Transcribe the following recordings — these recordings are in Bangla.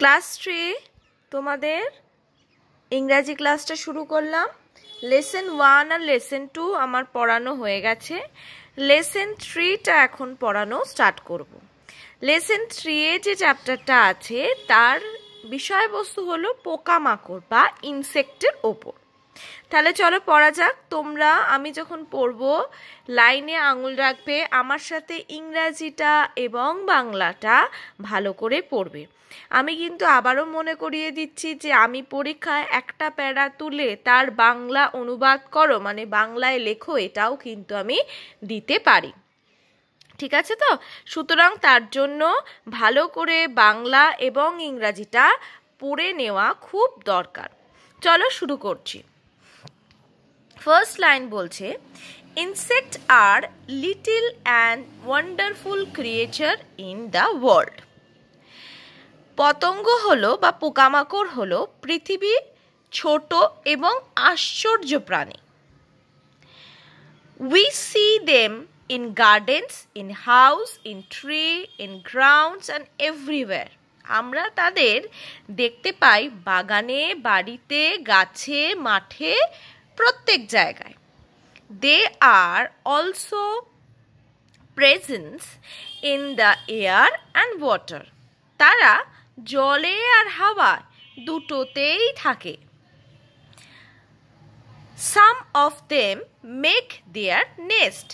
ক্লাস থ্রি তোমাদের ইংরাজি ক্লাসটা শুরু করলাম লেসেন ওয়ান আর লেসেন টু আমার পড়ানো হয়ে গেছে লেসেন থ্রিটা এখন পড়ানো স্টার্ট করব। লেসেন থ্রি এ যে চ্যাপ্টারটা আছে তার বিষয়বস্তু হলো পোকামাকড় বা ইনসেক্টের ওপর তাহলে চলো পড়া যাক তোমরা আমি যখন পড়ব লাইনে আঙুল রাখবে আমার সাথে ইংরাজিটা এবং বাংলাটা ভালো করে পড়বে আমি কিন্তু আবারও মনে করিয়ে দিচ্ছি যে আমি পরীক্ষায় একটা প্যারা তুলে তার বাংলা অনুবাদ করো মানে বাংলায় লেখো এটাও কিন্তু আমি দিতে পারি ঠিক আছে তো সুতরাং তার জন্য ভালো করে বাংলা এবং ইংরাজিটা পড়ে নেওয়া খুব দরকার চলো শুরু করছি ফার্স্ট লাইন বলছে insect are little and wonderful creature in the world পতঙ্গ হলো বা পোকামাকড় হলো পৃথিবীর ছোট এবং আশ্চর্য প্রাণী we see them in gardens in house in tree in grounds and everywhere আমরা তাদের দেখতে পাই বাগানে বাড়িতে গাছে মাঠে প্রত্যেক জায়গায় they are also presence in the air and water তারা জলে আর হাওয়া দুটোতেই থাকে some of them make their nest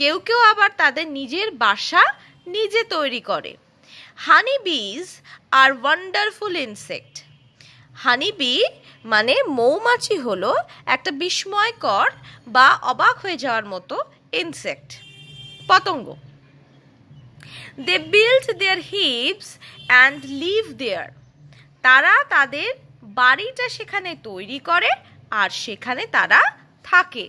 কেউ কেউ আবার তাদের নিজের বাসা নিজে তৈরি করে হানি বিজ আর ওয়ান্ডারফুল ইনসেক্ট হানিবি মানে মৌমাছি হলো একটা বিস্ময়কর বা অবাক হয়ে যাওয়ার মতো ইনসেক্ট পতঙ্গ they build their hives and live there তারা তাদের বাড়িটা সেখানে তৈরি করে আর সেখানে তারা থাকে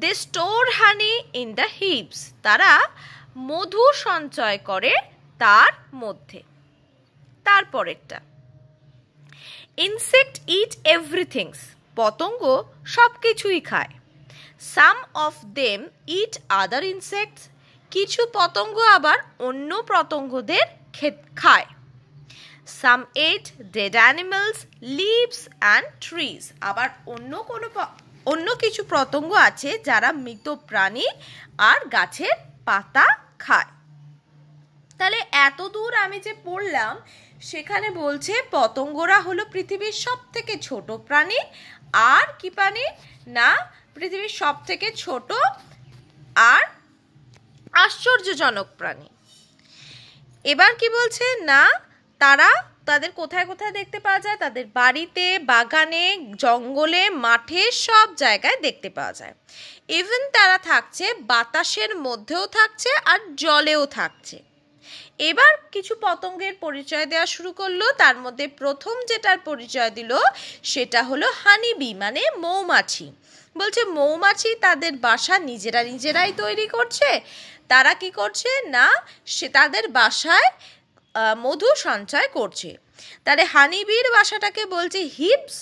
they store honey in the hives তারা মধু সঞ্চয় করে তার মধ্যে তারপরেরটা ইনসেক্ট ইট এভরিথিংস পতঙ্গ সব কিছুই খায় some of them eat other insects কিছু পতঙ্গ আবার অন্য পতঙ্গদের খায় some ate dead animals leaves and trees আবার অন্য কোনো অন্য কিছু পতঙ্গ আছে যারা মৃত প্রাণী আর গাছের পাতা খায় তাহলে এত দূর আমি যে পড়লাম সেখানে বলছে পতঙ্গরা হলো পৃথিবীর সব থেকে ছোট প্রাণী আর কি প্রাণী না পৃথিবীর সব থেকে ছোট আর আশ্চর্যজনক প্রাণী এবার কি বলছে না তারা তাদের কোথায় কোথায় দেখতে পাওয়া যায় তাদের বাড়িতে বাগানে জঙ্গলে মাঠে সব জায়গায় দেখতে পাওয়া যায় ইভেন তারা থাকছে বাতাসের মধ্যেও থাকছে আর জলেও থাকছে এবার কিছু পতঙ্গের পরিচয় দেওয়া শুরু করলো তার মধ্যে প্রথম যেটার পরিচয় দিল সেটা হলো হানিবি মানে মৌমাছি বলছে মৌমাছি তাদের বাসা নিজেরা নিজেরাই তৈরি করছে তারা কি করছে না সে তাদের বাসায় মধু সঞ্চয় করছে তাহলে হানিবির বাসাটাকে বলছে হিপস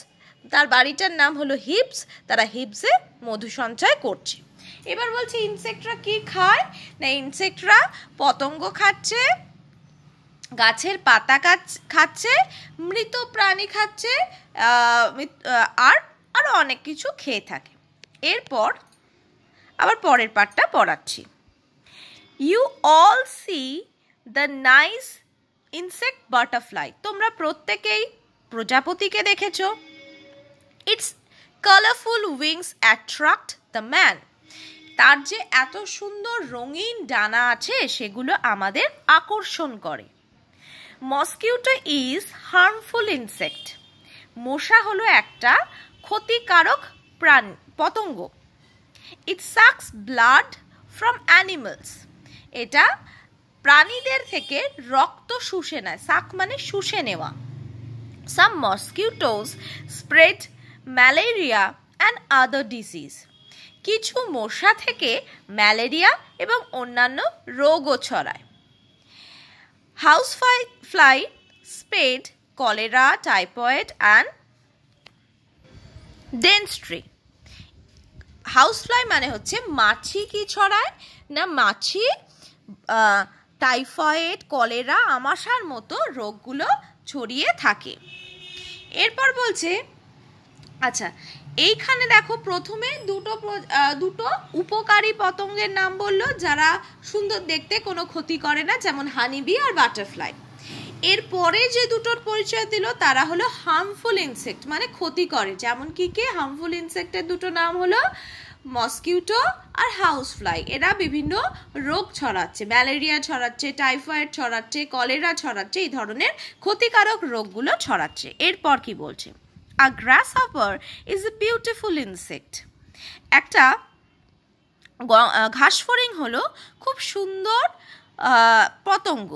তার বাড়িটার নাম হলো হিপস তারা হিপসে মধু সঞ্চয় করছে এবার বলছি ইনসেক্টরা কি খায় না ইনসেক্টরা পতঙ্গ খাচ্ছে গাছের পাতা খাচ্ছে মৃত প্রাণী খাচ্ছে আর আরও অনেক কিছু খেয়ে থাকে এরপর আবার পরের পাঠটা পড়াচ্ছি you all see the nice insect butterfly তোমরা প্রত্যেকেই প্রজাপতিকে দেখেছ its colourful wings attract the man তার যে এত সুন্দর রঙিন ডানা আছে সেগুলো আমাদের আকর্ষণ করে মস্কিউটো ইজ হার্মফুল ইনসেক্ট মশা হলো একটা ক্ষতিকারক প্রাণ পতঙ্গ it sucks blood from animals এটা প্রাণীদের থেকে রক্ত শুষে নেয় সাক মানে শুষে নেওয়া some mosquitoes spread malaria and other disease কিছু মশা থেকে ম্যালেরিয়া এবং অন্যান্য রোগও ছড়ায় house fly fly spread cholera typhoid and dysentery house fly মানে হচ্ছে মাছি কি ছড়ায় না মাছি টাইফয়েড কলেরা আমাশার মতো রোগগুলো ছড়িয়ে থাকে এরপর বলছে আচ্ছা এইখানে দেখো প্রথমে দুটো দুটো উপকারী পতঙ্গের নাম বললো যারা সুন্দর দেখতে কোনো ক্ষতি করে না যেমন হানিবি আর বাটারফ্লাই এর পরে যে দুটোর পরিচয় দিল তারা হলো হার্মফুল ইনসেক্ট মানে ক্ষতি করে যেমন কি কে হার্মফুল ইনসেক্টের দুটো নাম হলো মসকিউটো আর হাউস ফ্লাই এরা বিভিন্ন রোগ ছড়াচ্ছে ম্যালেরিয়া ছড়াচ্ছে টাইফয়েড ছড়াচ্ছে কলেরা ছড়াচ্ছে এই ধরনের ক্ষতিকারক রোগগুলো ছড়াচ্ছে এরপর কি বলছে grass grasshopper is a beautiful insect একটা ঘাসফড়িং হলো খুব সুন্দর পতঙ্গ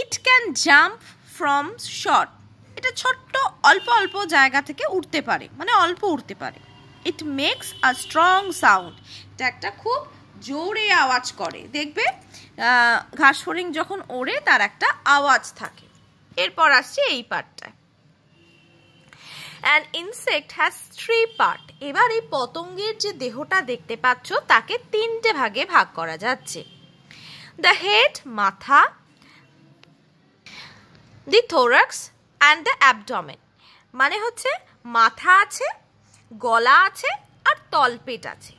it can jump from short এটা ছোট্ট অল্প অল্প জায়গা থেকে উঠতে পারে মানে অল্প উঠতে পারে it makes a strong sound এটা একটা খুব জোরে আওয়াজ করে দেখবে ঘাসফড়িং যখন ওড়ে তার একটা আওয়াজ থাকে এরপর আসছে এই পার্টটায় an insect has three part এবার এই পতঙ্গের যে দেহটা দেখতে পাচ্ছ তাকে তিনটে ভাগে ভাগ করা যাচ্ছে দ্য হেড মাথা the thorax and the abdomen মানে হচ্ছে মাথা আছে গলা আছে আর তলপেট আছে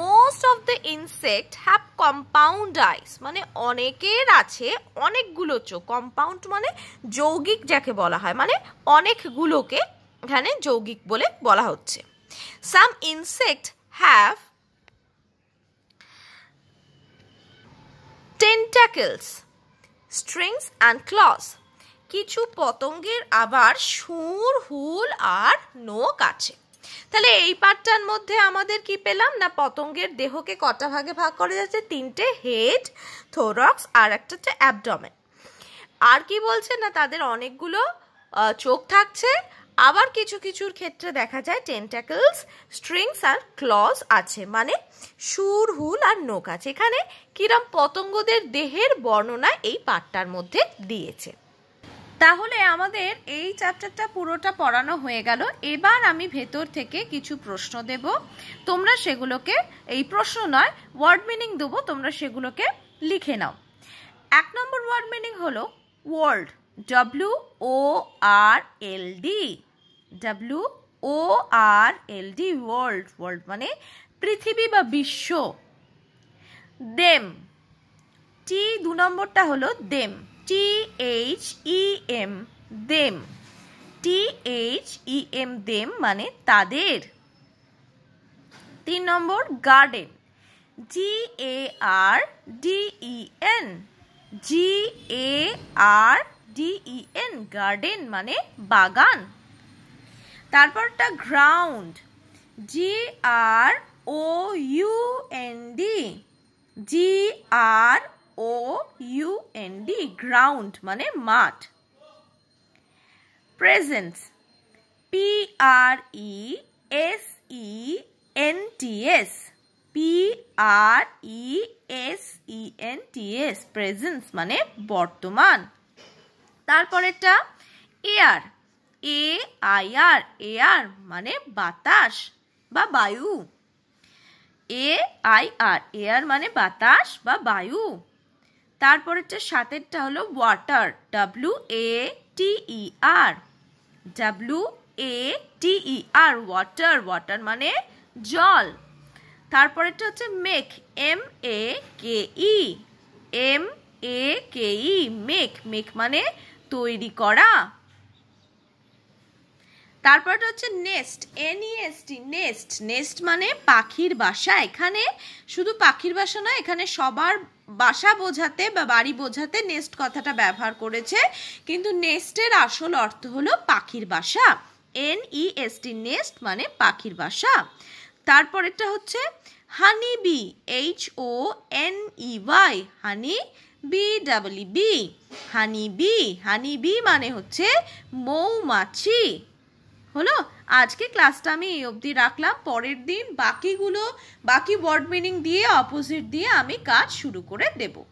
most of the insect have compound eyes মানে অনেকের আছে অনেকগুলো চোখ কম্পাউন্ড মানে যৌগিক যাকে বলা হয় মানে অনেকগুলোকে এখানে যৌগিক বলে বলা হচ্ছে some insect have tentacles strings and claws কিছু পতঙ্গের আবার সুর হুল আর নোক আছে তাহলে এই পার্টটার মধ্যে আমাদের কি পেলাম না পতঙ্গের দেহকে কটা ভাগে ভাগ করা যাচ্ছে তিনটে হেড থোরক্স আর একটা হচ্ছে অ্যাবডমেন আর কি বলছে না তাদের অনেকগুলো চোখ থাকছে আবার কিছু কিছুর ক্ষেত্রে দেখা যায় টেন্টাকলস স্ট্রিংস আর ক্লস আছে মানে সুর হুল আর নোক আছে এখানে কিরম পতঙ্গদের দেহের বর্ণনা এই পাঠটার মধ্যে দিয়েছে তাহলে আমাদের এই চ্যাপ্টারটা পুরোটা পড়ানো হয়ে গেল এবার আমি ভেতর থেকে কিছু প্রশ্ন দেব তোমরা সেগুলোকে এই প্রশ্ন নয় ওয়ার্ড মিনিং দেবো তোমরা সেগুলোকে লিখে নাও এক নম্বর ওয়ার্ড মিনিং হলো world W O R L D W O R L D world world মানে পৃথিবী বা বিশ্ব দেম টি দু নম্বরটা হলো them T H E M them T H E M them মানে তাদের তিন নম্বর garden G A R D E N G A R D E N garden মানে বাগান তারপরটা ground G R O U N D G R O U N D ground মানে মাঠ presence P R E S E N T S P R E S E N T S presence মানে বর্তমান তারপরেরটা air A I R air মানে বাতাস বা বায়ু এ আই আর এয়ার মানে বাতাস বা বায়ু তারপরেরটা সাতেরটা হলো water W A T E R W A T E R water water মানে জল তারপরেরটা হচ্ছে make M A K E M A K E make make মানে তৈরি করা তারপরটা হচ্ছে নেস্ট এনইএসটি নেস্ট নেস্ট মানে পাখির বাসা এখানে শুধু পাখির বাসা নয় এখানে সবার বাসা বোঝাতে বা বাড়ি বোঝাতে নেস্ট কথাটা ব্যবহার করেছে কিন্তু নেস্টের আসল অর্থ হলো পাখির বাসা এনইএসটি নেস্ট e মানে পাখির বাসা তারপরেরটা হচ্ছে honey bee H O N E Y honey bee double B honey bee honey bee মানে হচ্ছে মৌমাছি হলো আজকে ক্লাসটা আমি এই অবধি রাখলাম পরের দিন বাকিগুলো বাকি ওয়ার্ড মিনিং দিয়ে অপোজিট দিয়ে আমি কাজ শুরু করে দেবো